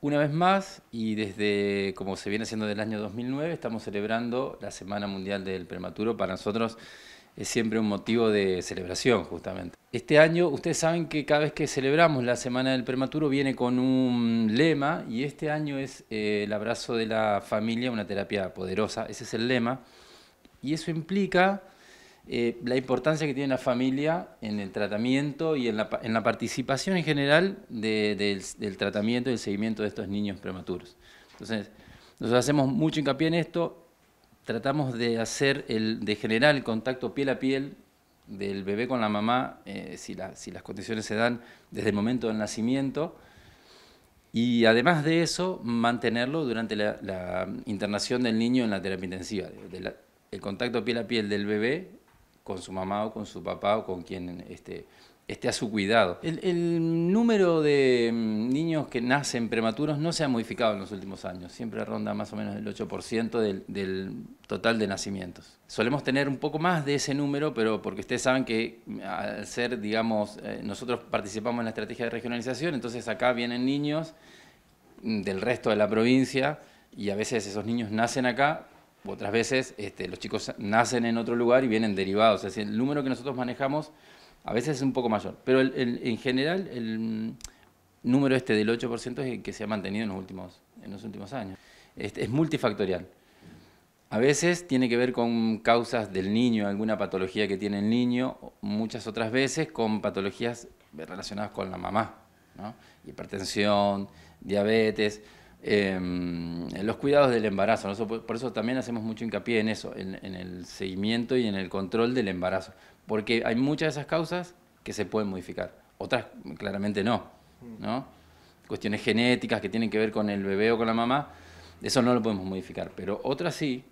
Una vez más, y desde como se viene haciendo del año 2009, estamos celebrando la Semana Mundial del Prematuro. Para nosotros es siempre un motivo de celebración, justamente. Este año, ustedes saben que cada vez que celebramos la Semana del Prematuro viene con un lema, y este año es eh, el abrazo de la familia, una terapia poderosa. Ese es el lema. Y eso implica eh, la importancia que tiene la familia en el tratamiento y en la, en la participación en general del, tratamiento y el seguimiento de estos niños prematuros. Entonces, nosotros hacemos mucho hincapié en esto, tratamos de, hacer el, de generar el contacto piel a piel del bebé con la mamá, eh, si, si las condiciones se dan desde el momento del nacimiento, y además de eso, mantenerlo durante la, internación del niño en la terapia intensiva. el contacto piel a piel del bebé con su mamá o con su papá o con quien este, esté a su cuidado. El, número de mm, niños que nacen prematuros no se ha modificado en los últimos años, siempre ronda más o menos el 8% del, del, total de nacimientos. Solemos tener un poco más de ese número, pero porque ustedes saben que mm, al ser, digamos, eh, nosotros participamos en la estrategia de regionalización, entonces acá vienen niños mm, del resto de la provincia y a veces esos niños nacen acá, otras veces este, los chicos nacen en otro lugar y vienen derivados. Es decir, el número que nosotros manejamos a veces es un poco mayor. Pero en general el número este del 8% es el que se ha mantenido en los últimos, en los últimos años. Este, es multifactorial. A veces tiene que ver con causas del niño, alguna patología que tiene el niño, muchas otras veces con patologías relacionadas con la mamá, hipertensión, diabetes. Em, los cuidados del embarazo, por eso también hacemos mucho hincapié en eso, en, el seguimiento y en el control del embarazo, porque hay muchas de esas causas que se pueden modificar, otras claramente no, mm. ¿no? Cuestiones genéticas que tienen que ver con el bebé o con la mamá, eso no lo podemos modificar, pero otras sí,